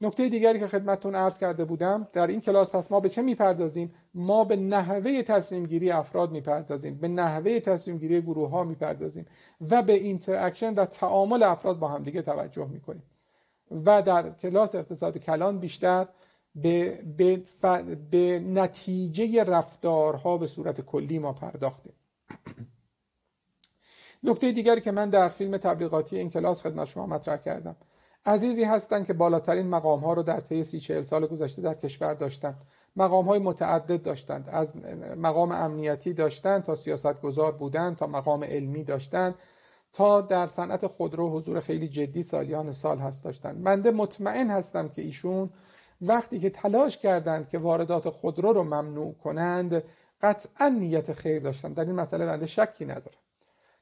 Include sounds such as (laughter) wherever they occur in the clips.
نکته دیگری که خدمتتون عرض کرده بودم در این کلاس پس ما به چه میپردازیم ما به نحوه تصمیم گیری افراد میپردازیم به نحوه تصمیم گیری گروه ها میپردازیم و به اینتراکشن و تعامل افراد با همدیگه توجه میکنیم و در کلاس اقتصاد کلان بیشتر به, به, به نتیجه رفتارها به صورت کلی ما پرداختیم نکته دیگری که من در فیلم تبلیغاتی این کلاس خدمت شما مطرح کردم عزیزی هستند که بالاترین مقام ها رو در طی سی چهل سال گذشته در کشور داشتند مقام های متعدد داشتند از مقام امنیتی داشتند تا سیاست گذار بودند تا مقام علمی داشتند تا در صنعت خودرو حضور خیلی جدی سالیان سال هست داشتند بنده مطمئن هستم که ایشون وقتی که تلاش کردند که واردات خودرو رو ممنوع کنند قطعا نیت خیر داشتند در این مسئله بنده شکی ندارم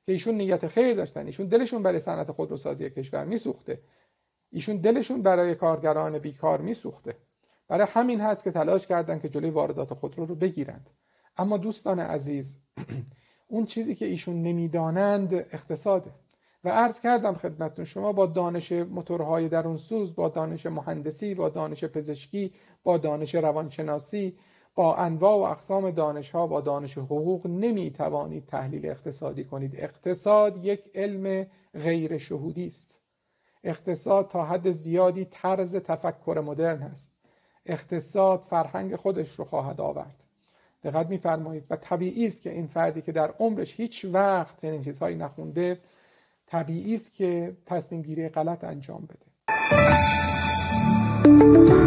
که ایشون نیت خیر داشتن ایشون دلشون برای صنعت خودروسازی کشور میسوخته ایشون دلشون برای کارگران بیکار میسوخته برای همین هست که تلاش کردند که جلوی واردات خودرو رو بگیرند اما دوستان عزیز (clears throat) اون چیزی که ایشون نمیدانند اقتصاده و عرض کردم خدمتون شما با دانش موتورهای درون سوز با دانش مهندسی با دانش پزشکی با دانش روانشناسی با انواع و اقسام دانش ها با دانش حقوق نمی توانید تحلیل اقتصادی کنید اقتصاد یک علم غیر شهودی است اقتصاد تا حد زیادی طرز تفکر مدرن هست اقتصاد فرهنگ خودش رو خواهد آورد دقت میفرمایید و طبیعی است که این فردی که در عمرش هیچ وقت چنین چیزهایی نخونده طبیعی است که تصمیم گیری غلط انجام بده